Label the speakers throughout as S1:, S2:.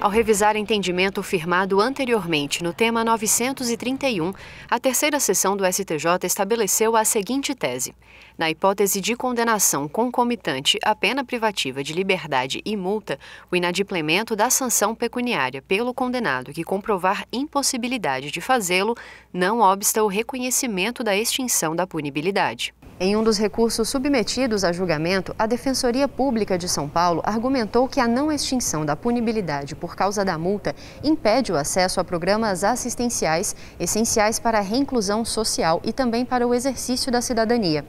S1: Ao revisar entendimento firmado anteriormente no tema 931, a terceira sessão do STJ estabeleceu a seguinte tese: na hipótese de condenação concomitante à pena privativa de liberdade e multa, o inadimplemento da sanção pecuniária pelo condenado que comprovar impossibilidade de fazê-lo não obsta o reconhecimento da extinção da punibilidade. Em um dos recursos submetidos a julgamento, a Defensoria Pública de São Paulo argumentou que a não extinção da punibilidade por causa da multa impede o acesso a programas assistenciais essenciais para a reinclusão social e também para o exercício da cidadania.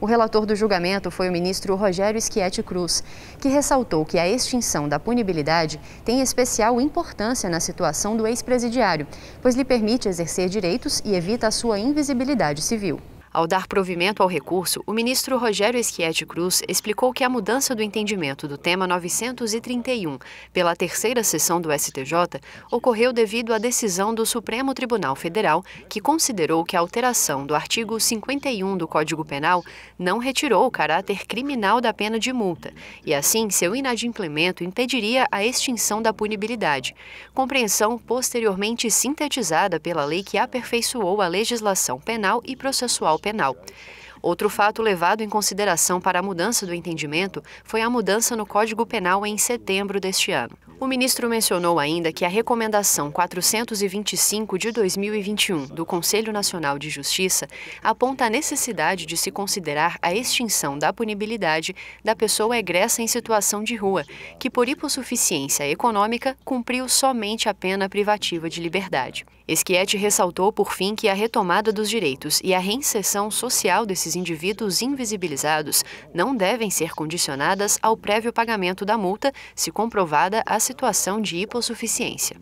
S1: O relator do julgamento foi o ministro Rogério Schietti Cruz, que ressaltou que a extinção da punibilidade tem especial importância na situação do ex-presidiário, pois lhe permite exercer direitos e evita a sua invisibilidade civil. Ao dar provimento ao recurso, o ministro Rogério Schietti Cruz explicou que a mudança do entendimento do tema 931 pela terceira sessão do STJ ocorreu devido à decisão do Supremo Tribunal Federal, que considerou que a alteração do artigo 51 do Código Penal não retirou o caráter criminal da pena de multa e, assim, seu inadimplemento impediria a extinção da punibilidade, compreensão posteriormente sintetizada pela lei que aperfeiçoou a legislação penal e processual Penal. Outro fato levado em consideração para a mudança do entendimento foi a mudança no Código Penal em setembro deste ano. O ministro mencionou ainda que a Recomendação 425 de 2021 do Conselho Nacional de Justiça aponta a necessidade de se considerar a extinção da punibilidade da pessoa egressa em situação de rua, que por hipossuficiência econômica cumpriu somente a pena privativa de liberdade. Esquiete ressaltou, por fim, que a retomada dos direitos e a reinserção social desses indivíduos invisibilizados não devem ser condicionadas ao prévio pagamento da multa se comprovada a situação de hipossuficiência.